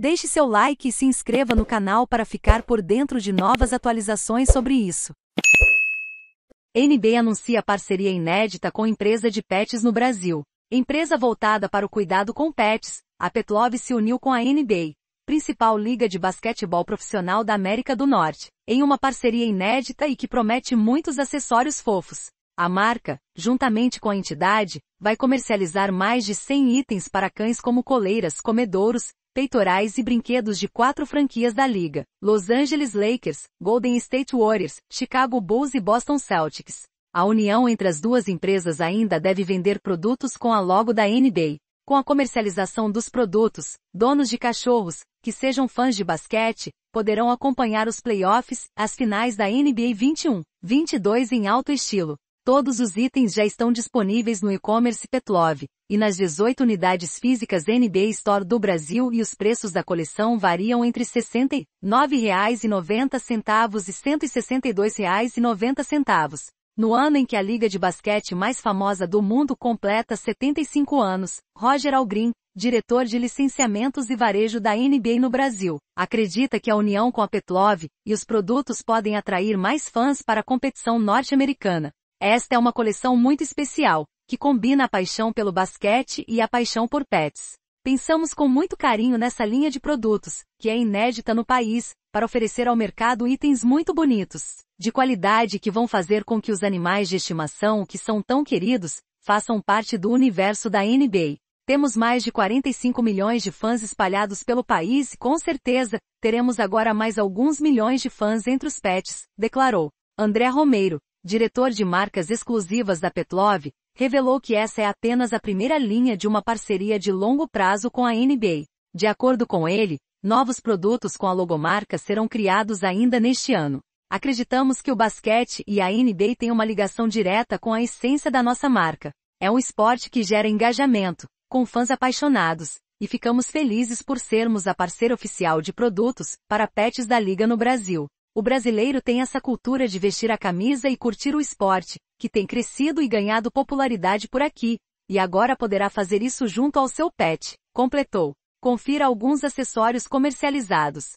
Deixe seu like e se inscreva no canal para ficar por dentro de novas atualizações sobre isso. NB anuncia parceria inédita com empresa de pets no Brasil. Empresa voltada para o cuidado com pets, a Petlove se uniu com a NBA, principal liga de basquetebol profissional da América do Norte, em uma parceria inédita e que promete muitos acessórios fofos. A marca, juntamente com a entidade, vai comercializar mais de 100 itens para cães como coleiras, comedouros, peitorais e brinquedos de quatro franquias da liga: Los Angeles Lakers, Golden State Warriors, Chicago Bulls e Boston Celtics. A união entre as duas empresas ainda deve vender produtos com a logo da NBA. Com a comercialização dos produtos, donos de cachorros, que sejam fãs de basquete, poderão acompanhar os playoffs, as finais da NBA 21, 22 em alto estilo. Todos os itens já estão disponíveis no e-commerce Petlove, e nas 18 unidades físicas NBA Store do Brasil e os preços da coleção variam entre R$ 69,90 e R$ 162,90, no ano em que a liga de basquete mais famosa do mundo completa 75 anos, Roger Algrim, diretor de licenciamentos e varejo da NBA no Brasil, acredita que a união com a Petlov e os produtos podem atrair mais fãs para a competição norte-americana. Esta é uma coleção muito especial, que combina a paixão pelo basquete e a paixão por pets. Pensamos com muito carinho nessa linha de produtos, que é inédita no país, para oferecer ao mercado itens muito bonitos, de qualidade que vão fazer com que os animais de estimação que são tão queridos, façam parte do universo da NBA. Temos mais de 45 milhões de fãs espalhados pelo país e com certeza, teremos agora mais alguns milhões de fãs entre os pets, declarou. André Romeiro, diretor de marcas exclusivas da Petlov, revelou que essa é apenas a primeira linha de uma parceria de longo prazo com a NBA. De acordo com ele, novos produtos com a logomarca serão criados ainda neste ano. Acreditamos que o basquete e a NBA têm uma ligação direta com a essência da nossa marca. É um esporte que gera engajamento, com fãs apaixonados, e ficamos felizes por sermos a parceira oficial de produtos para pets da liga no Brasil. O brasileiro tem essa cultura de vestir a camisa e curtir o esporte, que tem crescido e ganhado popularidade por aqui, e agora poderá fazer isso junto ao seu pet, completou. Confira alguns acessórios comercializados.